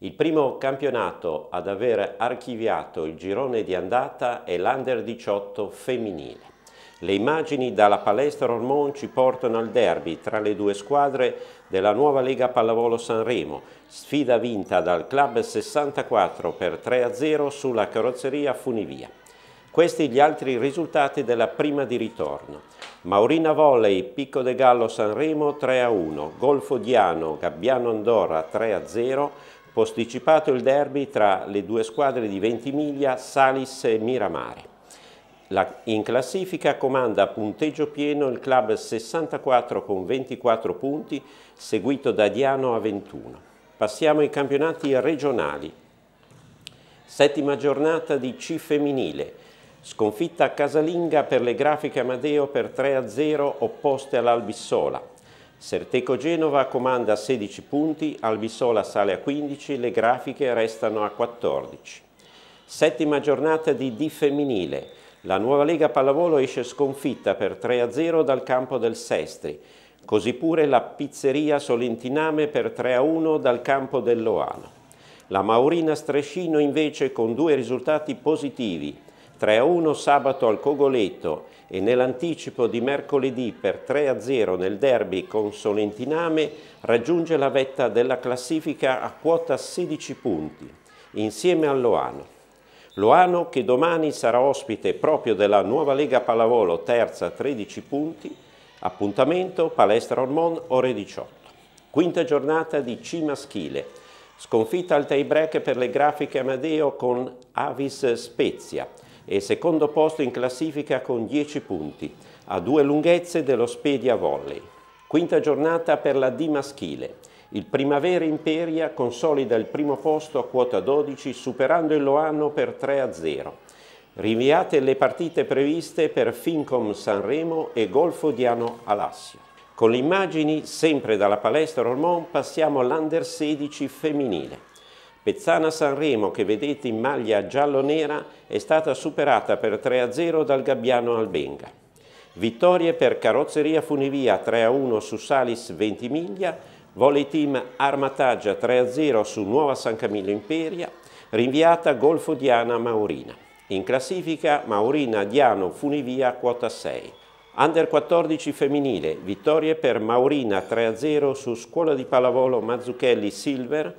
Il primo campionato ad aver archiviato il girone di andata è l'Under 18 femminile. Le immagini dalla palestra Ormon ci portano al derby tra le due squadre della nuova Lega Pallavolo Sanremo, sfida vinta dal club 64 per 3-0 sulla carrozzeria Funivia. Questi gli altri risultati della prima di ritorno. Maurina Volley, Picco de Gallo Sanremo 3-1, Golfo Diano, Gabbiano Andorra 3-0, posticipato il derby tra le due squadre di Ventimiglia, Salis e Miramare. La, in classifica comanda a punteggio pieno il club 64 con 24 punti, seguito da Diano a 21. Passiamo ai campionati regionali. Settima giornata di C femminile. Sconfitta casalinga per le grafiche Amadeo per 3-0 opposte all'Albissola. Serteco Genova comanda 16 punti, Albisola sale a 15, le grafiche restano a 14. Settima giornata di D femminile. La nuova Lega Pallavolo esce sconfitta per 3-0 dal campo del Sestri, così pure la Pizzeria Solentiname per 3-1 dal campo dell'Oano. La Maurina Strescino invece con due risultati positivi, 3-1 a sabato al Cogoleto e nell'anticipo di mercoledì per 3-0 a nel derby con Solentiname raggiunge la vetta della classifica a quota 16 punti, insieme a Loano. Loano che domani sarà ospite proprio della nuova Lega Pallavolo terza 13 punti, appuntamento Palestra Ormon ore 18. Quinta giornata di C maschile, sconfitta al tie break per le grafiche Amadeo con Avis Spezia, e secondo posto in classifica con 10 punti, a due lunghezze dello Spedia Volley. Quinta giornata per la D maschile. Il Primavera Imperia consolida il primo posto a quota 12 superando il Loanno per 3 a 0. Rinviate le partite previste per Fincom Sanremo e Golfo Diano Alassio. Con le immagini, sempre dalla palestra Ormont, passiamo all'Under 16 femminile. Pezzana Sanremo, che vedete in maglia giallo-nera, è stata superata per 3-0 dal Gabbiano Albenga. Vittorie per Carrozzeria Funivia 3-1 su Salis Ventimiglia, Volley Team Armataggia 3-0 su Nuova San Camillo Imperia, rinviata Golfo Diana Maurina. In classifica Maurina Diano Funivia quota 6. Under 14 femminile, vittorie per Maurina 3-0 su Scuola di Pallavolo Mazzucchelli Silver,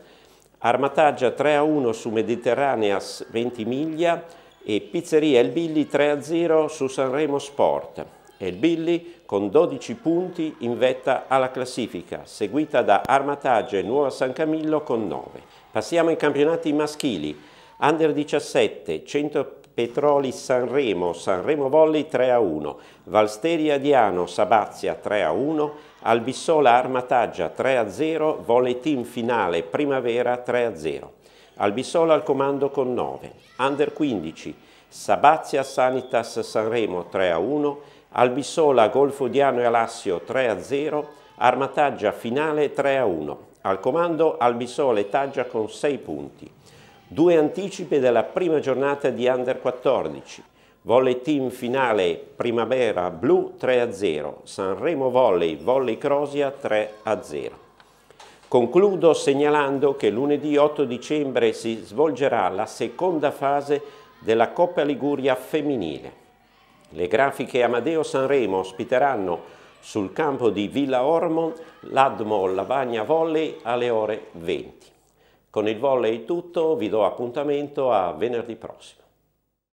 Armataggia 3-1 a su Mediterraneas Ventimiglia e Pizzeria El Billy 3-0 a su Sanremo Sport. El Billy con 12 punti in vetta alla classifica, seguita da Armataggia e Nuova San Camillo con 9. Passiamo ai campionati maschili. Under 17, 100 Petroli Sanremo, Sanremo Volley 3 a 1, Valsteria Diano, Sabazia 3 a 1, Albissola Armataggia 3 a 0, Volley Team Finale Primavera 3 a 0. Albissola al comando con 9, Under 15, Sabazia Sanitas Sanremo 3 a 1, Albissola Golfo Diano e Alassio 3 a 0, Armataggia Finale 3 a 1. Al comando Albissola e Taggia con 6 punti. Due anticipi della prima giornata di Under 14. Volley team finale Primavera Blu 3-0, Sanremo Volley, Volley Crosia 3-0. Concludo segnalando che lunedì 8 dicembre si svolgerà la seconda fase della Coppa Liguria femminile. Le grafiche Amadeo Sanremo ospiteranno sul campo di Villa Ormond l'Admo Lavagna Volley alle ore 20. Con il volley tutto, vi do appuntamento a venerdì prossimo.